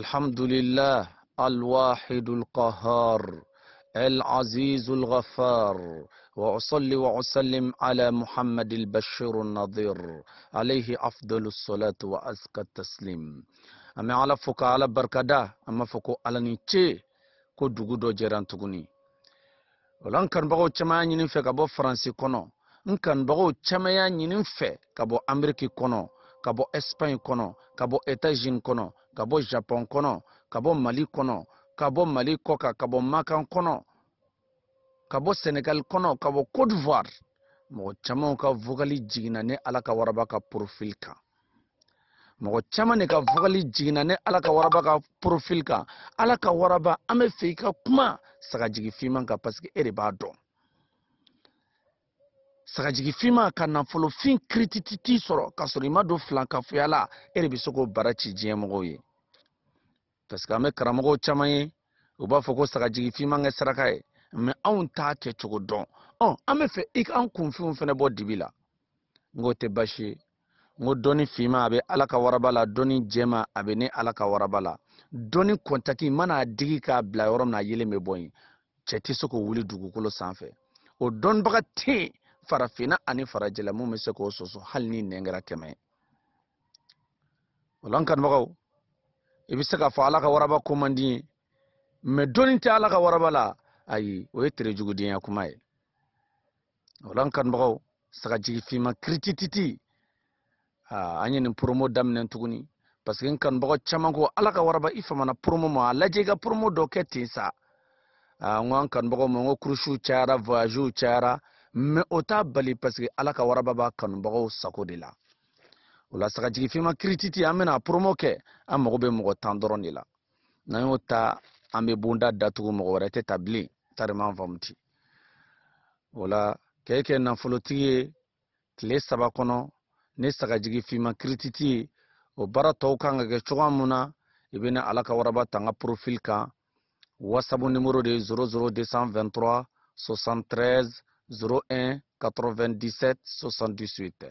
الحمد لله الواحد القهار العزيز الغفار وأصلي وأسلم على محمد البشير النظير عليه أفضل الصلاة وأزكى التسليم أما على فوق على بركة أما فوق على نيتي كو دوغو دو جيران تغني ولان كان بغو تشما ينين كابو فرنسي كونو ان كان بغو تشما ينين كابو امريكي كونو كابو اسبان كونو كابو ايتاجين كونو ka bɔ japɔn kɔnɔ ka bɔ mali kɔnɔ ka bɔ mali kɔkan ka bɔ makan kɔnɔ ka bɔ senegal kɔnɔ ka bɔ cote d'ivoire mɔgɔ camanw ka vogali jiginna ne ala ka waraba ka profil kan mɔgɔ caman ne ka vogali jiginna ne ala ka waraba ka profil kan ala ka waraba an bɛ fɛ i ka kuma sagajigi finman kan paseke e de b'a dɔn sagajigi finma ka nafolofin kirititi sɔrɔ ka sɔrɔ i ma don filankafoya la e de be se k'o bara ci diɲɛ ye parce que an bɛ karamɔgɔw caman ye u b'a fɔ ko sagajigi finman kɛ saraka ye mɛ anw t'a kɛcogo dɔn ɔ an bɛ fɛ i k'an kunfinw fɛnɛ bɔ dibi la n k'o tɛ basi ye n ko dɔɔni finma a bɛ ala ka waraba la dɔɔni jɛma a bɛ ne ala ka waraba la dɔɔni kɔntaki mana digi k'a bila yɔrɔ min a yelen bɛ bɔ yen cɛ tɛ se k'o wuli dugukolo sanfɛ o dɔnnibaga tɛ yen ani farajɛla mun bɛ se k'o sɔsɔ hali ni nɛn kɛmɛ ye o i bɛ se k'a fɔ ala ka waraba ko man di ye mɛ dɔɔni tɛ ala ka waraba la ayi o ye tere jugudenya kuma ye o la n kanubagaw sagajigi finma kiritititi an ye nin poromo daminɛ tuguni parce que n kanubagaw caman ko ala ka waraba i famana poromo ma a lajɛ i ka poromo dɔ kɛ ten sa n ko an kanubagaw ma n ko kurusiw cayara voyagew cayara mɛ o t'a bali parce que ala ka waraba b'a kanubagaw sago de la o la sagajigifinma kirititi an bena promo kɛ an mago be mɔgɔ tan dɔrɔn de la n'an y'o ta an be bonda datugu mɔgɔ wɛrɛ tɛ ta bilen tariman famuti o la k'e kɛ nafolotigi ye tile saba kɔnɔ ni sagajigi finma kirititi ye o baara tɔw kan ka kɛ cogoya mun na i bena ala ka waraba ta n ka profil kan wasabu nimero de ye 00223 73 01 97 78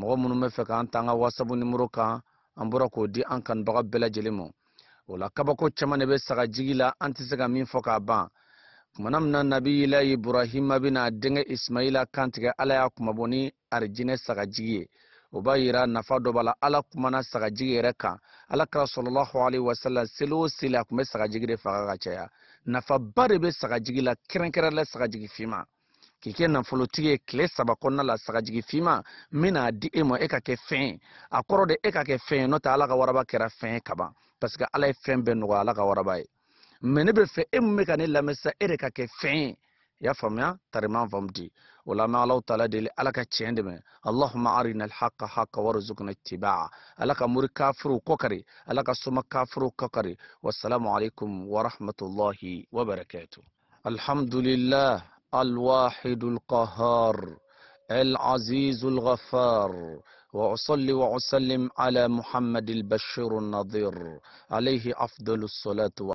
mɔgɔ minnu bɛ fɛ k'an ta an ka wasabu nimoro kan an bɔra k'o di an kanubaga bɛɛ lajɛlen ma o la kabako caman de bɛ saga la an tɛ se ka min fɔ k'a ban tumana min na nabiyila iburahima bɛna denkɛ ismaila kantigɛ ala y'a kumabɔ ni arijinɛ sagajigi ye o b'a yira nafa dɔ b'a la ala kumana sagajigi yɛrɛ kan ala kira sɔlɔlahu alaihi wasalam seli o seli a tun bɛ sagajigi de faga ka caya nafaba de bɛ sagajigi la kɛrɛnkɛrɛn sagajigi finma k'i kɛ nafolotigi ye tile saba kɔnɔna la sagajigi fima n bɛna di e ma e ka kɛ fɛn ye a kɔrɔ de e ka kɛ fɛn ye n'o ala ka waraba kɛra fɛn kaban parce ala ye fɛn bɛɛ nɔgɔya ala ka waraba ye mɛ ne bɛ fɛ e min bɛ ka ne lamɛn sisan e de ka kɛ fɛn ye y'a faamuya tariman faamu di o la an bɛ alaw taala deli ala ka tiɲɛ dɛmɛ allahuma arina alhaqa haqa warzuqna ittibaa ala ka muri kafiriw kɔkari ala ka soma kafiriw kɔkari wasalamu alaikum الواحد القهار العزيز الغفار واصلي واسلم على محمد البشير النظير عليه افضل الصلاه